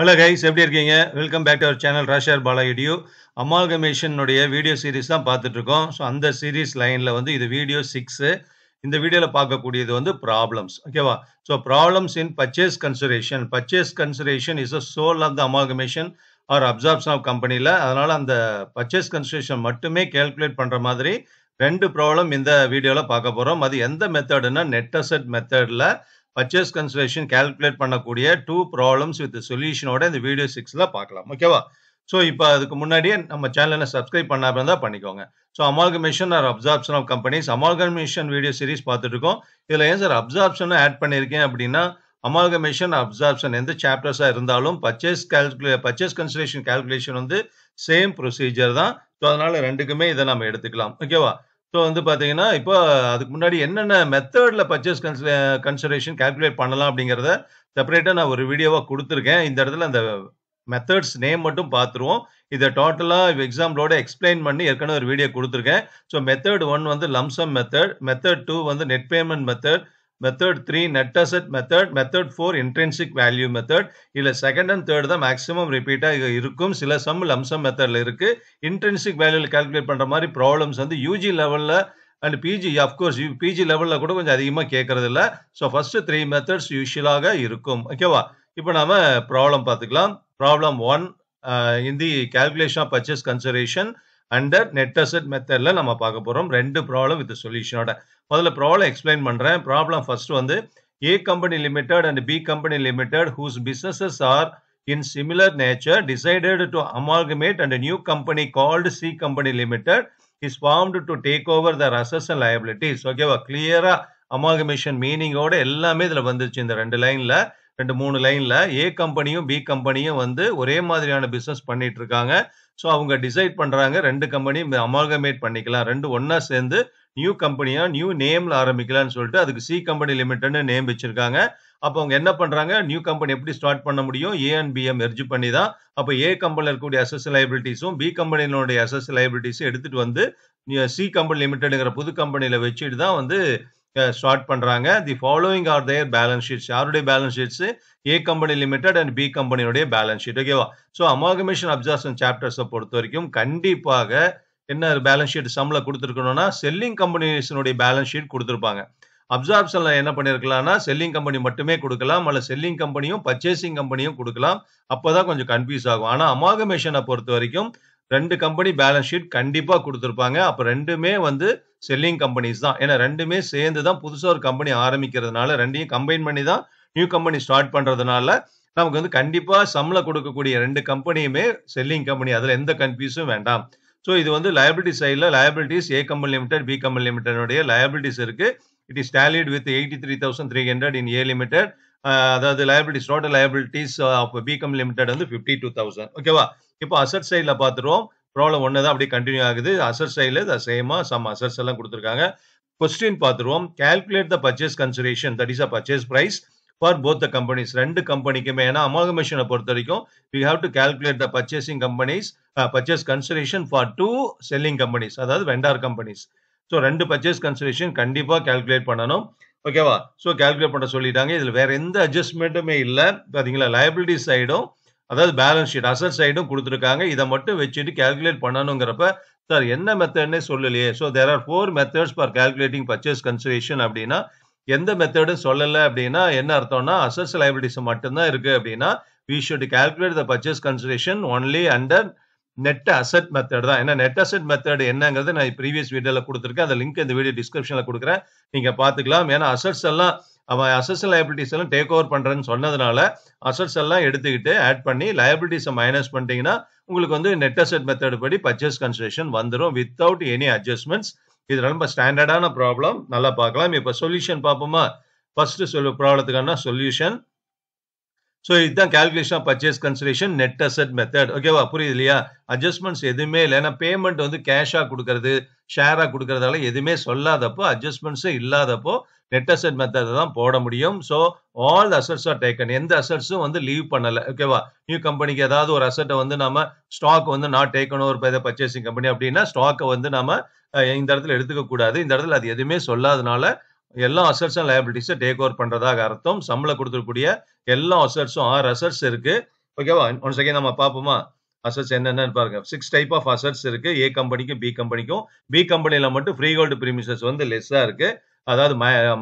hello guys எப்படி இருக்கீங்க welcome back to our channel ராஷர் பாலா இடியூ அமால்கமேஷனுடைய வீடியோ சீரிஸ் தான் பார்த்துட்ருக்கோம் ஸோ அந்த சீரீஸ் லைனில் வந்து இது வீடியோ சிக்ஸு இந்த வீடியோவில் பார்க்கக்கூடியது வந்து ப்ராப்ளம்ஸ் ஓகேவா so problems in purchase consideration purchase consideration is a soul of the amalgamation or absorption of கம்பெனியில் அதனால் அந்த பர்ச்சேஸ் கன்சரேஷன் மட்டுமே கேல்குலேட் பண்ணுற மாதிரி ரெண்டு ப்ராப்ளம் இந்த வீடியோவில் பார்க்க போகிறோம் அது எந்த மெத்தடுன்னா நெட் அசட் மெத்தடில் பர்ச்சேஸ் கன்சரேஷன் கால்குலேட் பண்ணக்கூடிய டூ ப்ராப்ளம்ஸ் வித் சொல்யூஷனோட இந்த வீடியோ சிக்ஸில் பார்க்கலாம் ஓகேவா ஸோ இப்போ அதுக்கு முன்னாடியே நம்ம சேனலில் சப்ஸ்கிரைப் பண்ணாமல் இருந்தால் பண்ணிக்கோங்க so amalgamation or absorption of companies amalgamation video series பார்த்துட்டு இதில் ஏன் சார் அப்சார்ப்ஷன் ஆட் பண்ணியிருக்கேன் அப்படின்னா அமால்கமேஷன் அப்சார்ப்ஷன் எந்த சாப்டர்ஸாக இருந்தாலும் பர்ச்சேஸ் கால்குலே பர்ச்சேஸ் கன்சிடரேஷன் கால்குலேஷன் வந்து சேம் ப்ரொசீஜர் தான் ஸோ அதனால் ரெண்டுக்குமே இதை நம்ம எடுத்துக்கலாம் ஓகேவா ஸோ வந்து பார்த்தீங்கன்னா இப்போ அதுக்கு முன்னாடி என்னென்ன மெத்தடில் பர்ச்சேஸ் கன்சல் கன்சிடரேஷன் கால்குலேட் பண்ணலாம் அப்படிங்கிறத செப்பரேட்டாக நான் ஒரு வீடியோவாக கொடுத்துருக்கேன் இந்த இடத்துல அந்த மெத்தட்ஸ் நேம் மட்டும் பார்த்துருவோம் இதை டோட்டலாக எக்ஸாம்பிளோட எக்ஸ்பிளைன் பண்ணி ஏற்கனவே ஒரு வீடியோ கொடுத்துருக்கேன் ஸோ மெத்தட் ஒன் வந்து லம்சம் மெத்தட் மெத்தட் டூ வந்து net payment method method three net asset method method four intrinsic value method இல்லை செகண்ட் அண்ட் தேர்ட் தான் மேக்ஸிமம் ரிப்பீட்டாக இருக்கும் சில சம் லம்சம் மெத்தடில் இருக்குது இன்ட்ரென்சிக் வேல்யூவில் கால்குலேட் பண்ணுற மாதிரி ப்ராப்ளம்ஸ் வந்து யூஜி லெவலில் அண்ட் பிஜி அஃப்கோர்ஸ் பிஜி லெவலில் கூட கொஞ்சம் அதிகமாக கேட்கறதில்ல ஸோ ஃபஸ்ட்டு த்ரீ மெத்தட்ஸ் யூஷுவலாக இருக்கும் ஓகேவா இப்போ நாம் ப்ராப்ளம் பார்த்துக்கலாம் problem one in the calculation of purchase consideration under net asset மெத்தடில் நம்ம பார்க்க போகிறோம் ரெண்டு ப்ராப்ளம் வித் சொல்யூஷனோட முதல்ல ப்ராப்ளம் எக்ஸ்பிளைன் பண்ணுறேன் ப்ராப்ளம் ஃபர்ஸ்ட் வந்து A company limited and B company limited whose businesses are in similar nature decided to amalgamate and new company called C company limited is formed to take over தர் அசஸ் and liabilities ஓகேவா கிளியரா amalgamation மீனிங்கோட எல்லாமே இதில் வந்துருச்சு இந்த ரெண்டு லைனில் ரெண்டு மூணு லைனில் ஏ கம்பெனியும் பி கம்பெனியும் வந்து ஒரே மாதிரியான பிஸ்னஸ் பண்ணிட்டு இருக்காங்க ஸோ அவங்க டிசைட் பண்ணுறாங்க ரெண்டு கம்பெனி அமால்கமேட் பண்ணிக்கலாம் ரெண்டு ஒன்றா சேர்ந்து நியூ கம்பெனியாக நியூ நேமில் ஆரம்பிக்கலாம்னு சொல்லிட்டு அதுக்கு சி கம்பெனி லிமிட்டட்னு நேம் வச்சுருக்காங்க அப்போ அவங்க என்ன பண்ணுறாங்க நியூ கம்பெனி எப்படி ஸ்டார்ட் பண்ண முடியும் ஏ அண்ட் எர்ஜி பண்ணி தான் அப்போ ஏ கம்பெனியில் இருக்கக்கூடிய எஸ்எஸ் லைபிலிட்டிஸும் பி கம்பெனியினுடைய எஸ்எஸ் லைபிலிட்டிஸும் எடுத்துகிட்டு வந்து சி கம்பெனி லிமிட்டடுங்கிற புது கம்பெனியில் வச்சுட்டு தான் வந்து ஸ்டார்ட் பண்ணுறாங்க the following are their balance sheets யாருடைய balance sheets A company limited and B கம்பெனியுடைய பேலன்ஸ் ஷீட் ஓகேவா ஸோ அமாகமேஷன் அப்சர்ஷன் சாப்டர்ஸை பொறுத்த வரைக்கும் கண்டிப்பாக என்ன பேலன்ஸ் ஷீட் சம்மில் கொடுத்துருக்கணும்னா செல்லிங் கம்பெனிஸினுடைய பேலன்ஸ் ஷீட் கொடுத்துருப்பாங்க அப்சார்ப்ஷன்ல என்ன பண்ணிருக்கலாம்னா செல்லிங் கம்பெனி மட்டுமே கொடுக்கலாம் அல்ல செல்லிங் கம்பெனியும் பர்ச்சேசிங் கம்பெனியும் கொடுக்கலாம் அப்போ தான் கொஞ்சம் கன்ஃபியூஸ் ஆகும் ஆனால் அமாகமேஷனை பொறுத்த வரைக்கும் ரெண்டு கம்பெனி பேலன்ஸ் ஷீட் கண்டிப்பாக கொடுத்துருப்பாங்க அப்போ ரெண்டுமே வந்து செல்லிங் கம்பெனிஸ் தான் ஏன்னா ரெண்டுமே சேர்ந்து தான் புதுசாக ஒரு கம்பெனி ஆரம்பிக்கிறதுனால ரெண்டையும் கம்பைன் பண்ணி தான் நியூ கம்பெனி ஸ்டார்ட் பண்ணுறதுனால நமக்கு வந்து கண்டிப்பாக சம்பளம் கொடுக்கக்கூடிய ரெண்டு கம்பெனியுமே செல்லிங் கம்பெனி அதில் எந்த கன்ஃபியூஸும் வேண்டாம் ஸோ இது வந்து லயபிலிட்டி சைடில் liabilities A company limited B company லிமிடெடுடைய லயபிலிட்டிஸ் இருக்குது it is tallied with eighty three thousand three hundred in A limited அதாவது liabilities total liabilities of B company limited வந்து ஃபிஃப்டி டூ தௌசண்ட் ஓகேவா இப்போ asset சைடில் பார்த்துருவோம் problem ஒன்று தான் அப்படியே கண்டினியூ ஆகுது அசர் சைடில் த சேமாக சம் அசர்ஸ் எல்லாம் கொடுத்துருக்காங்க கொஸ்டின் பார்த்துருவோம் calculate the purchase consideration that is a purchase price for both the companies ரெண்டு கம்பெனிக்குமே ஏன்னா அமாகமேஷனை பொறுத்த வரைக்கும் we have to calculate the purchasing companies purchase consideration for two selling companies அதாவது வெண்டார் கம்பெனிஸ் ஸோ ரெண்டு பர்ச்சேஸ் கன்சிடரேஷன் கண்டிப்பாக calculate பண்ணணும் ஓகேவா ஸோ கால்குலேட் பண்ண சொல்லிட்டாங்க இதில் வேற எந்த அட்ஜஸ்ட்மெண்ட்டுமே இல்லை பார்த்தீங்களா லயபிலிட்டி சைடும் அதாவது பேலன்ஸ் ஷீட் அசல் சைடும் கொடுத்துருக்காங்க இதை மட்டும் வச்சுட்டு கேல்குலேட் பண்ணணுங்கிறப்ப சார் என்ன மெத்தட்னே சொல்லலையே so there are four methods for calculating purchase consideration அப்படின்னா எந்த மெத்தடும் சொல்லலை அப்படின்னா என்ன அர்த்தம்னா அசஸ் லைபிலிட்டிஸ் மட்டும்தான் இருக்குது அப்படின்னா we should calculate the purchase consideration only under net asset method தான் ஏன்னா நெட் அசட் மெத்தட் என்னங்கிறது நான் ப்ரீவியஸ் வீடியோவில் கொடுத்துருக்கேன் அந்த லிங்க் இந்த வீடியோ டிஸ்கிரிப்ஷனில் கொடுக்குறேன் நீங்கள் பார்த்துக்கலாம் ஏன்னா அசட்ஸ் எல்லாம் அவன் அசஸ் லயபிலிட்டிஸ் எல்லாம் டேக் ஓவர் பண்ணுறேன்னு சொன்னதுனால அசட்ஸ் எல்லாம் எடுத்துக்கிட்டு ஆட் பண்ணி லயபிலிட்டிஸை மைனஸ் பண்ணிட்டீங்கன்னா உங்களுக்கு வந்து நெட் அசட் மெத்தட் படி பர்ச்சேஸ் கன்செஷன் வந்துடும் வித்தவுட் எனி அட்ஜஸ்ட்மெண்ட்ஸ் இது ரொம்ப ஸ்டாண்டர்டான ப்ராப்ளம் நல்லா பார்க்கலாம் இப்போ சொல்யூஷன் பார்ப்போமா ஃபர்ஸ்ட் சொல்லு ப்ராப்ளத்துக்கான சொல்யூஷன் ஸோ இதுதான் calculation of purchase consideration net asset method ஓகேவா புரியுது இல்லையா அட்ஜஸ்ட்மெண்ட்ஸ் எதுவுமே இல்லை ஏன்னா பேமெண்ட் வந்து கேஷாக கொடுக்கறது ஷேராக கொடுக்கறதால எதுவுமே சொல்லாதப்போ அட்ஜஸ்ட்மெண்ட்ஸே இல்லாதப்போ நெட் அசட் மெத்தட் தான் போட முடியும் so all assets are taken எந்த அசட்ஸும் வந்து லீவ் பண்ணலை ஓகேவா நியூ கம்பெனிக்கு ஏதாவது ஒரு அசட்டை வந்து நம்ம ஸ்டாக் வந்து நான் டேக்கணும் ஒரு பர்ச்சேசிங் கம்பெனி அப்படின்னா ஸ்டாக்கை வந்து நம்ம இந்த இடத்துல எடுத்துக்கக்கூடாது இந்த இடத்துல அது எதுவுமே சொல்லாதனால எல்லா அசட்ஸ் அண்ட் டேக் ஓவர் பண்றதாக அர்த்தம் சம்பளம் கொடுத்துருக்கூடிய எல்லா அசர்ட்ஸும் ஆறு அசட்ஸ் இருக்கு ஓகேவா ஒன் செகண்ட் நம்ம பார்ப்போமா அசட்ஸ் என்னென்னு பாருங்க சிக்ஸ் டைப் ஆஃப் அசட்ஸ் இருக்கு ஏ கம்பெனிக்கும் பி கம்பெனிக்கும் பி கம்பெனியில மட்டும் ஃப்ரீ ஹோல்டு பிரிமிசஸ் வந்து லெஸ்ஸா இருக்கு அதாவது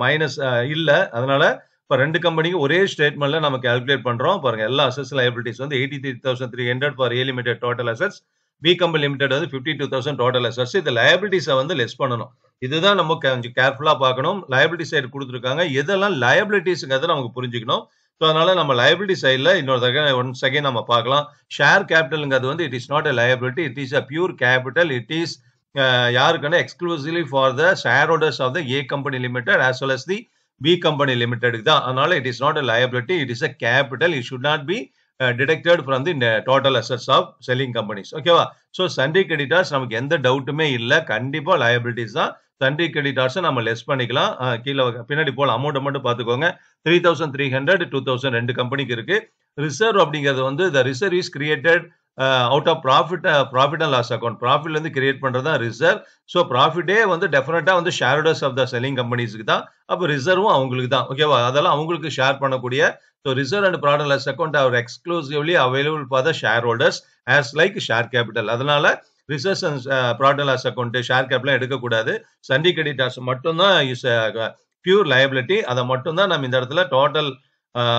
மைனஸ் இல்ல அதனால இப்போ ரெண்டு கம்பெனிக்கு ஒரே ஸ்டேட்மெண்ட்ல நம்ம கால்குலேட் பண்றோம் பாருங்க எல்லா அசர்ஸ் லயபிலிட்டிஸ் வந்து eighty three thousand three hundred for A limited total assets B company limited வந்து fifty two thousand total assets இந்த லயபிலிட்டிஸை வந்து லெஸ் பண்ணணும் இதுதான் நம்ம கொஞ்சம் கேர்ஃபுல்லாக பார்க்கணும் லயபிலிட்டி சைடு கொடுத்துருக்காங்க எதெல்லாம் லயபிலிட்டிஸ்ங்கிறத நமக்கு புரிஞ்சுக்கணும் ஸோ அதனால நம்ம லயபிலிட்டி சைடில் இன்னொரு தகவல் ஒன் செகண்ட் நம்ம பார்க்கலாம் ஷேர் கேபிட்டலுங்கிறது வந்து it is not a liability it is a pure capital it is யாருக்குன்னா exclusively for the share holders of the A company limited as well as the B company லிமிடெடுக்கு தான் அதனால it is not a liability it is a capital it should not be detected from the total assets of selling companies ஓகேவா so sundry creditors நமக்கு எந்த டவுட்டுமே இல்லை கண்டிப்பாக liabilities தான் Sun டே credit ஆர்ட்ஸை நம்ம லெஸ் பண்ணிக்கலாம் கீழே பின்னாடி போல அமௌண்ட் மட்டும் பார்த்துக்கோங்க three thousand three hundred two thousand ரெண்டு கம்பெனிக்கு இருக்குது ரிசர்வ் அப்படிங்கிறது வந்து the reserve is created out of profit profit and loss account ப்ராஃபிட்லேருந்து கிரியேட் பண்ணுறது தான் ரிசர்வ் ஸோ ப்ராஃபிட்டே வந்து டெஃபினட்டாக வந்து ஷேர்டர்ஸ் ஆஃப் த செல்லிங் கம்பெனிஸ்க்கு தான் அப்போ ரிசர்வும் அவங்களுக்கு தான் ஓகேவா அதெல்லாம் அவங்களுக்கு ஷேர் பண்ணக்கூடிய so reserve and profit and loss account are exclusively available for the share holders as like share capital அதனால் ரிசர்ச் அண்ட் ப்ராடல் ஆஸ் அக்கௌண்ட் ஷேர் கேப்லாம் எடுக்கக்கூடாது சண்டி கிரெடிட்டாஸ் மட்டும்தான் இஸ் பியூர் லயபிலிட்டி அதை மட்டும்தான் நம்ம இந்த இடத்துல டோட்டல்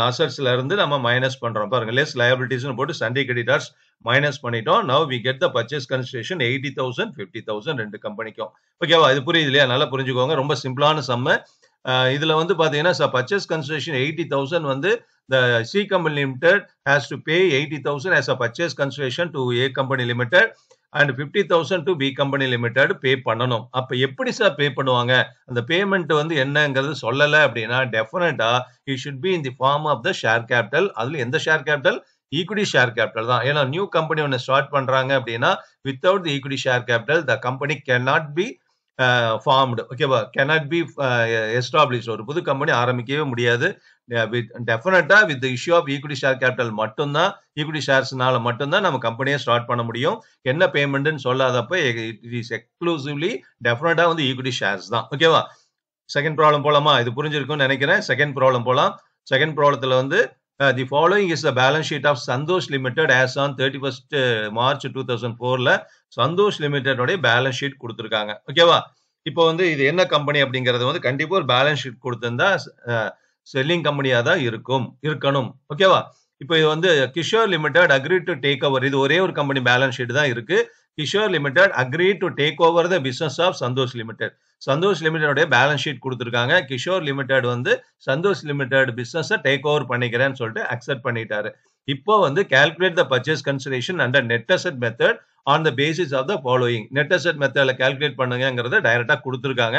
அசட்ஸ்ல uh, இருந்து நம்ம மைனஸ் பண்றோம் பாருங்க லெஸ் லயபிலிட்டிஸ்னு போட்டு சண்டே கிரெடிட்டர்ஸ் மைனஸ் பண்ணிட்டோம் now we get the purchase consideration eighty thousand fifty thousand ரெண்டு கம்பெனிக்கும் ஓகேவா இது புரியுது இல்லையா நல்லா புரிஞ்சுக்கோங்க ரொம்ப சிம்பிளான சம்ம இதுல வந்து பாத்தீங்கன்னா பர்ச்சேஸ் கன்சிடரேஷன் எயிட்டி தௌசண்ட் வந்து the C company limited has to pay eighty thousand as a purchase consideration to A company limited and fifty thousand to B company limited pay பண்ணணும் அப்போ எப்படி சார் பே பண்ணுவாங்க அந்த payment வந்து என்னங்கிறது சொல்லலை அப்படின்னா டெஃபினட்டா you should be in the form of the share capital அதில் எந்த share capital equity share capital தான் ஏன்னா நியூ கம்பெனி ஒன்று ஸ்டார்ட் பண்ணுறாங்க அப்படின்னா without the equity share capital the company can not be formed ஓகேவா நாட் பி எஸ்டாப்ளிஷ் ஒரு புது கம்பெனி ஆரம்பிக்கவே முடியாது டெஃபினட்டா with issue of equity share capital மட்டும்தான் ஈக்விட்டி ஷேர்ஸ்னால மட்டும்தான் நம்ம கம்பெனியை ஸ்டார்ட் பண்ண முடியும் என்ன பேமெண்ட்னு சொல்லாதப்ப இட் இஸ் எக்ஸ்க்ளூசிவ்லி டெஃபினட்டா வந்து ஈக்விட்டி ஷேர்ஸ் தான் ஓகேவா செகண்ட் ப்ராப்ளம் போலாமா இது புரிஞ்சிருக்கும்னு நினைக்கிறேன் செகண்ட் ப்ராப்ளம் போலாம் செகண்ட் ப்ராப்ளத்துல வந்து the following is the balance sheet of Santosh limited as on thirty first March two thousand ஃபோர்ல சந்தோஷ் லிமிடெடோடைய பேலன்ஸ் ஷீட் கொடுத்துருக்காங்க ஓகேவா இப்போ வந்து இது என்ன கம்பெனி அப்படிங்கிறது வந்து கண்டிப்பாக ஒரு பேலன்ஸ் ஷீட் கொடுத்துருந்தா uh, செல்லிங் கம்பெனியாக தான் இருக்கும் இருக்கணும் ஓகேவா இப்போ இது வந்து Kishore limited agree to take over இது ஒரே ஒரு கம்பெனி பேலன்ஸ் ஷீட் தான் இருக்கு Kishore limited agree to take over the business of Santosh limited Santosh லிமிடெடோடைய பேலன்ஸ் ஷீட் கொடுத்துருக்காங்க கிஷோர் லிமிடெட் வந்து சந்தோஷ் லிமிடெட் பிசினஸை டேக் ஓவர் பண்ணிக்கிறேன்னு சொல்லிட்டு அக்செப்ட் பண்ணிட்டாரு இப்போ வந்து calculate the purchase consideration under net asset method on the basis of the following net asset மெத்தடில் கால்குலேட் பண்ணுங்கிறத டைரெக்டாக கொடுத்துருக்காங்க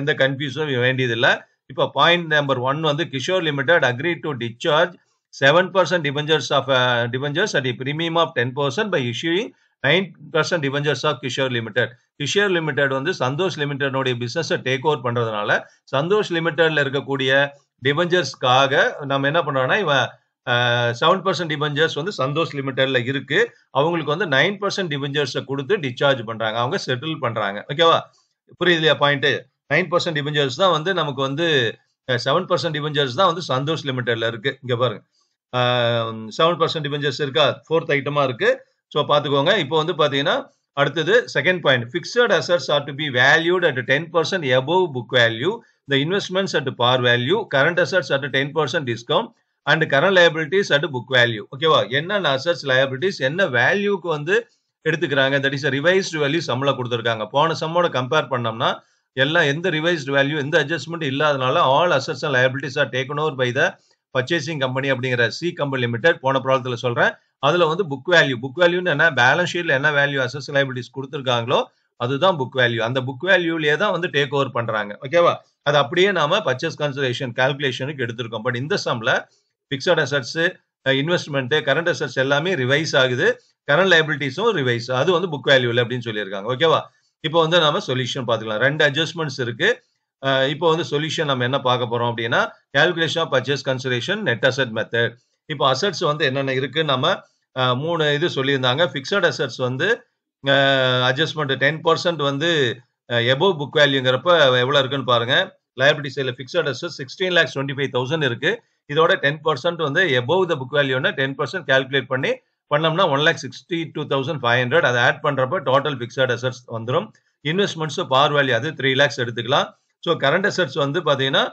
எந்த கன்ஃபியூஸும் வேண்டியதில்லை இப்போ பாயிண்ட் நம்பர் ஒன் வந்து Kishore limited agree to discharge seven percent debentures of debentures at premium of ten percent by issuing nine percent debentures of Kishore limited Kishore limited வந்து சந்தோஷ் லிமிடெடோடைய பிஸ்னஸை டேக் ஓவர் பண்றதுனால சந்தோஷ் லிமிடெட்ல இருக்கக்கூடிய டிபெஞ்சர்ஸ்க்காக நம்ம என்ன பண்றோம்னா இவன் செவன் பர்சன்ட் டிபெஞ்சர்ஸ் வந்து சந்தோஷ் லிமிடெட்ல இருக்கு அவங்களுக்கு வந்து நைன் பர்சன்ட் டிபெஞ்சர்ஸை கொடுத்து டிஸ்சார்ஜ் பண்றாங்க அவங்க செட்டில் பண்றாங்க ஓகேவா புரியுது இல்லையா பாயிண்ட்டு நைன் பர்சன்ட் டிபெஞ்சர்ஸ் தான் வந்து நமக்கு வந்து செவன் பர்சன்ட் டிபெஞ்சர்ஸ் தான் வந்து சந்தோஷ் லிமிடெட்ல இருக்கு இங்க பாருங்க செவன் பர்சன்ட் டிபெஞ்சர்ஸ் இருக்கா ஃபோர்த் ஐட்டமா இருக்கு ஸோ பார்த்துக்கோங்க இப்போ வந்து பார்த்தீங்கன்னா அடுத்தது second point fixed assets are to be valued at ten percent above book value the investments at par value current assets at ten percent discount and current liabilities at book value ஓகேவா என்னென்ன அசர்ஸ் liabilities என்ன வேல்யூக்கு வந்து எடுத்துக்கிறாங்க that is revised value சம்பளம் கொடுத்துருக்காங்க போன சம்மோட compare பண்ணோம்னா எல்லாம் எந்த ரிவைஸ்டு வேல்யூ எந்த அட்ஜஸ்ட்மெண்ட் இல்லாதனால all assets and liabilities are taken over by the purchasing company அப்படிங்கிற சி கம்பெனி லிமிடெட் போன ப்ராப்ளத்தில் சொல்கிறேன் அதில் வந்து புக் வேல்யூ புக் வேல்யூன்னு என்ன பேலன்ஸ் ஷீட்டில் என்ன வேல்யூ அசஸ் லயபிலிட்டிஸ் கொடுத்துருக்காங்களோ அதுதான் புக் வேல்யூ அந்த புக் வேல்யூலேயே தான் வந்து டேக் ஓவர் பண்ணுறாங்க ஓகேவா அது அப்படியே நாம பர்ச்சேஸ் கன்சலேஷன் கால்குலேஷனுக்கு எடுத்திருக்கோம் பட் இந்த சம்ல fixed assets investment current assets எல்லாமே ரிவைஸ் ஆகுது கரண்ட் லைபிலிட்டிஸும் ரிவைஸ் அது வந்து புக் வேல்யூவில் அப்படின்னு சொல்லியிருக்காங்க ஓகேவா இப்போ வந்து நம்ம சொல்யூஷன் பார்த்துக்கலாம் ரெண்டு அட்ஜஸ்ட்மெண்ட்ஸ் இருக்கு இப்போ வந்து சொல்யூஷன் நம்ம என்ன பார்க்க போறோம் அப்படின்னா calculation of purchase consideration net asset method இப்போ அசட்ஸ் வந்து என்னென்ன இருக்கு நம்ம மூணு இது சொல்லியிருந்தாங்க ஃபிக்ஸட் அசட்ஸ் வந்து அட்ஜஸ்ட்மெண்ட் டென் பர்சன்ட் வந்து எபோவ் புக் வேல்யூங்கிறப்ப எவ்வளோ இருக்குன்னு பாருங்க லயபிலிட்டி சைடில் fixed asset sixteen lakhs twenty five thousand இருக்கு இதோட டென் பர்சன்ட் வந்து எபோவ் த புக் வேல்யூன்னா டென் பர்சன்ட் கால்குலேட் பண்ணி பண்ணோம்னா one lakh sixty two thousand five hundred அதை ஆட் பண்ணுறப்ப டோட்டல் ஃபிக்ஸட் அசட்ஸ் வந்துடும் இன்வெஸ்ட்மெண்ட்ஸும் பார் வேல்யூ அது த்ரீ லேக்ஸ் எடுத்துக்கலாம் ஸோ கரண்ட் அசட்ஸ் வந்து பார்த்தீங்கன்னா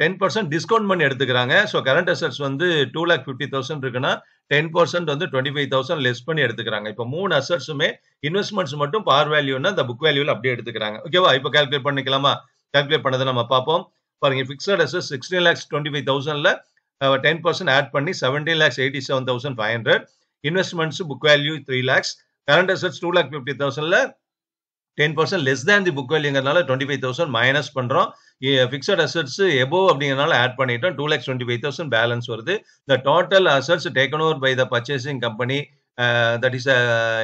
டென் பர்சன்ட் டிஸ்கவுண்ட் பண்ணி எடுத்துக்கிறாங்க ஸோ கரண்ட் அசட்ஸ் வந்து டூ லேக் ஃபிஃப்டி தௌசண்ட் இருக்குன்னா டென் பர்சன்ட் வந்து டுவெண்ட்டி ஃபைவ் தௌசண்ட் லெஸ் பண்ணி எடுத்துக்கிறாங்க இப்போ மூணு அசட்ஸுமே இன்வெஸ்ட்மெண்ட்ஸ் மட்டும் பார் வேல்யூன்னா இந்த புக் வேல்யூவில் அப்படியே எடுத்துக்கிறாங்க ஓகேவா இப்போ கால்குலேட் பண்ணிக்கலாமா கால்குலேட் பண்ணதை நம்ம பார்ப்போம் பாருங்க fixed assets sixteen lakhs twenty five தௌசண்ட்ல டென் பர்சன்ட் ஆட் பண்ணி seventeen lakhs eighty seven thousand five hundred investments book value three lakhs current assets two lakh fifty தௌசண்ட்ல ten percent less than the book வேல்யூங்கிறதுனால டுவெண்ட்டி ஃபைவ் தௌசண்ட் மைனஸ் பண்ணுறோம் fixed assets above அப்படிங்கிறனால add பண்ணிட்டோம் two lakhs twenty five thousand balance வருது the total assets taken over by the purchasing company that is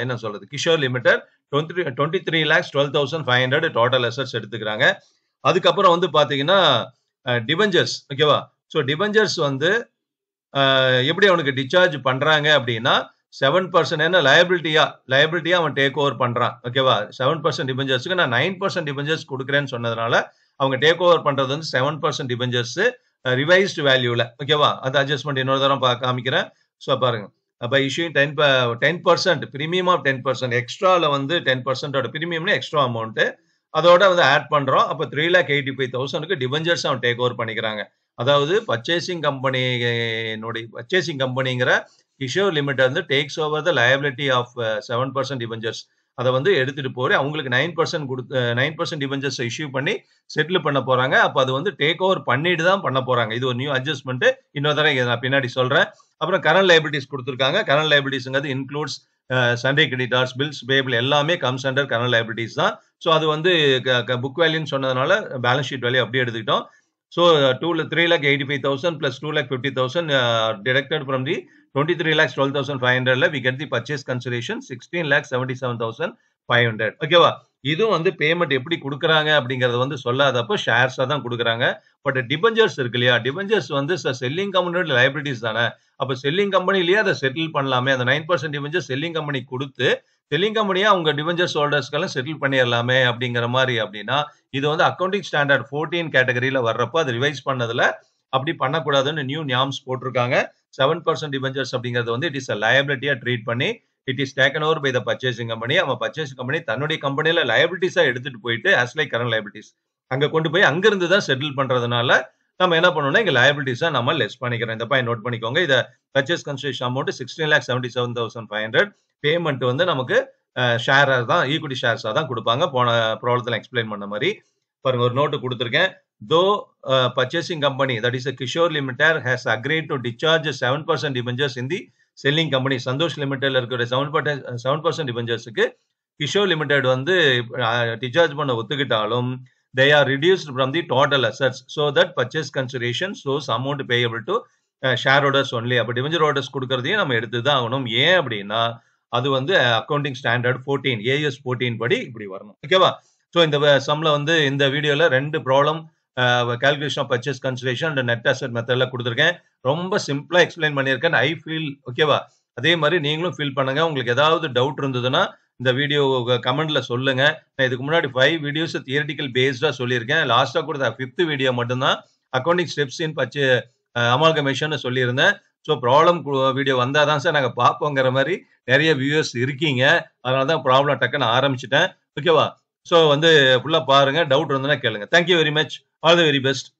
என்ன சொல்றது Kishore limited twenty twenty three lakhs twelve thousand five hundred total assets எடுத்துக்கிறாங்க அதுக்கப்புறம் வந்து பார்த்தீங்கன்னா டிபஞ்சர்ஸ் ஓகேவா ஸோ டிபஞ்சர்ஸ் வந்து uh, எப்படி அவனுக்கு டிஸ்சார்ஜ் பண்ணுறாங்க அப்படின்னா செவன் பர்சன்ட் என்ன லயபிலிட்டியா லயபிலிட்டியா அவன் டேக் ஓவர் பண்றான் ஓகேவா செவன் பர்சன்ட் டிபெஞ்சர்ஸ்க்கு நான் நைன் பர்சன்ட் டிபெஞ்சர்ஸ் கொடுக்குறேன்னு சொன்னதுனால அவங்க டேக் ஓவர் பண்றது வந்து செவன் பர்சன்ட் டிபெஞ்சர்ஸ் ரிவைஸ்டு வேல்யூல ஓகேவா அது அட்ஜஸ்ட்மெண்ட் இன்னொரு தரம் காமிக்கிறேன் ஸோ பாருங்க அப்போ issue ten ten percent premium of ten percent எக்ஸ்ட்ராவில் வந்து டென் பர்சன்டோட ப்ரீமியம்னு எக்ஸ்ட்ரா அமௌண்ட்டு அதோட வந்து ஆட் பண்ணுறோம் அப்போ த்ரீ லேக் எயிட்டி ஃபைவ் தௌசண்ட்க்கு டிபெஞ்சர்ஸ் அவன் டேக் ஓவர் பண்ணிக்கிறாங்க அதாவது பர்ச்சேசிங் கம்பெனியினுடைய பர்ச்சேசிங் கம்பெனிங்கிற இஷ்யூ லிமிட் வந்து takes over the liability of seven percent debentures அதை வந்து எடுத்துட்டு போகிற அவங்களுக்கு நைன் பர்சன்ட் கொடுத்து நைன் பர்சன்ட் டிபெஞ்சர்ஸ் இஷ்யூ பண்ணி செட்டில் பண்ண போறாங்க அப்போ அது வந்து டேக் ஓவர் பண்ணிட்டு தான் பண்ண போறாங்க இது ஒரு நியூ அட்ஜஸ்ட்மெண்ட் இன்னொரு தடவை நான் பின்னாடி சொல்றேன் அப்புறம் கரண்ட் லைபிலிட்டிஸ் கொடுத்துருக்காங்க கரண்ட் லைபிலிட்டிஸ்ங்கிறது includes sundry creditors bills payable எல்லாமே கம்ஸ் அண்டர் கரண்ட் லைபிலிட்டிஸ் தான் ஸோ அது வந்து புக் வேல்யூன்னு சொன்னதுனால பேலன்ஸ் ஷீட் வேல்யூ அப்படியே எடுத்துக்கிட்டோம் so two three lakh eighty five thousand plus two lakh fifty thousand deducted from the twenty three lakhs twelve thousand five ஹண்ட்ரட்ல we get the purchase consideration sixteen lakh seventy seven thousand five hundred ஓகேவா இதுவும் வந்து payment எப்படி கொடுக்குறாங்க அப்படிங்கிறத வந்து சொல்லாதப்போ ஷேர்ஸாக தான் கொடுக்குறாங்க பட் டிபென்ஜர்ஸ் இருக்கு இல்லையா டிபென்ஜர்ஸ் வந்து செல்லிங் கம்பெனியோட லைபிலிட்டிஸ் தானே அப்போ செல்லிங் கம்பெனிலேயே அதை செட்டில் பண்ணலாமே அந்த nine percent debenture selling company கொடுத்து தெளிங்கம்படியா அவங்க டிவெஞ்சர் ஹோல்டர்ஸ்க்கெல்லாம் செட்டில் பண்ணிடலாமே அப்படிங்கிற மாதிரி அப்படின்னா இது வந்து அக்கௌண்டிங் ஸ்டாண்டர்ட் ஃபோர்டீன் கேட்டகரியில வர்றப்போ அது ரிவைஸ் பண்ணதுல அப்படி பண்ணக்கூடாதுன்னு நியூ நியாம்ஸ் போட்டிருக்காங்க செவன் பர்சன்ட் டிவெஞ்சர்ஸ் அப்படிங்கிறது வந்து இட் இஸ் அ லயபிலிட்டியா ட்ரீட் பண்ணி it is taken over by the purchasing company அவன் பர்ச்சேசிங் கம்பெனி தன்னுடைய கம்பெனியில லயபிலிட்டிஸா எடுத்துட்டு போயிட்டு ஆஸ் லைக் கரண்ட் லயபிலிட்டிஸ் அங்க கொண்டு போய் அங்கிருந்து தான் செட்டில் பண்றதுனால நம்ம என்ன பண்ணணும்னா இங்க லயபிலிட்டிஸா நம்ம லெஸ் பண்ணிக்கிறோம் இந்த பாயிண்ட் நோட் பண்ணிக்கோங்க இதை purchase consideration amount sixteen lakh seventy seven thousand five hundred payment வந்து நமக்கு ஷேராக தான் ஈக்குவிட்டி ஷேர்ஸாக தான் கொடுப்பாங்க போன ப்ராப்ளத்தில் எக்ஸ்பிளைன் பண்ண மாதிரி பாருங்க ஒரு நோட்டு கொடுத்துருக்கேன் தோ purchasing company that is Kishore limited has agreed to discharge seven percent debentures in the selling company Santosh லிமிடெட்ல இருக்கிற செவன் பர்சன்ட் செவன் பர்சன்ட் டிபெஞ்சர்ஸுக்கு கிஷோர் லிமிடெட் வந்து டிசார்ஜ் பண்ண ஒத்துக்கிட்டாலும் they are reduced from the total assets so that purchase consideration so amount payable to share holders only அப்போ debenture holders கொடுக்கறதையும் நம்ம எடுத்து தான் ஆகணும் ஏன் அப்படின்னா அது வந்து accounting standard fourteen AS fourteen படி இப்படி வரணும் ஓகேவா ஸோ இந்த சம்ல வந்து இந்த வீடியோவில் ரெண்டு problem calculation of purchase consideration and net asset மெத்தடில் கொடுத்துருக்கேன் ரொம்ப சிம்பிளாக எக்ஸ்பிளைன் பண்ணியிருக்கேன் ஐ ஃபீல் ஓகேவா அதே மாதிரி நீங்களும் ஃபீல் பண்ணுங்க உங்களுக்கு ஏதாவது டவுட் இருந்ததுன்னா இந்த வீடியோ கமெண்ட்ல சொல்லுங்க நான் இதுக்கு முன்னாடி ஃபைவ் வீடியோஸ் தியரட்டிக்கல் பேஸ்டா சொல்லியிருக்கேன் லாஸ்டா கூட ஃபிஃப்த் வீடியோ மட்டும்தான் accounting steps in purchase amalgamation சொல்லியிருந்தேன் ஸோ ப்ராப்ளம் வீடியோ uh, வந்தால் தான் சார் நாங்கள் பார்ப்போங்கிற மாதிரி நிறைய வியூவர்ஸ் இருக்கீங்க அதனால தான் ப்ராப்ளம் டக்குன்னு ஆரம்பிச்சிட்டேன் ஓகேவா ஸோ வந்து ஃபுல்லாக பாருங்கள் டவுட் வந்தோன்னா கேளுங்க thank you very much all the very best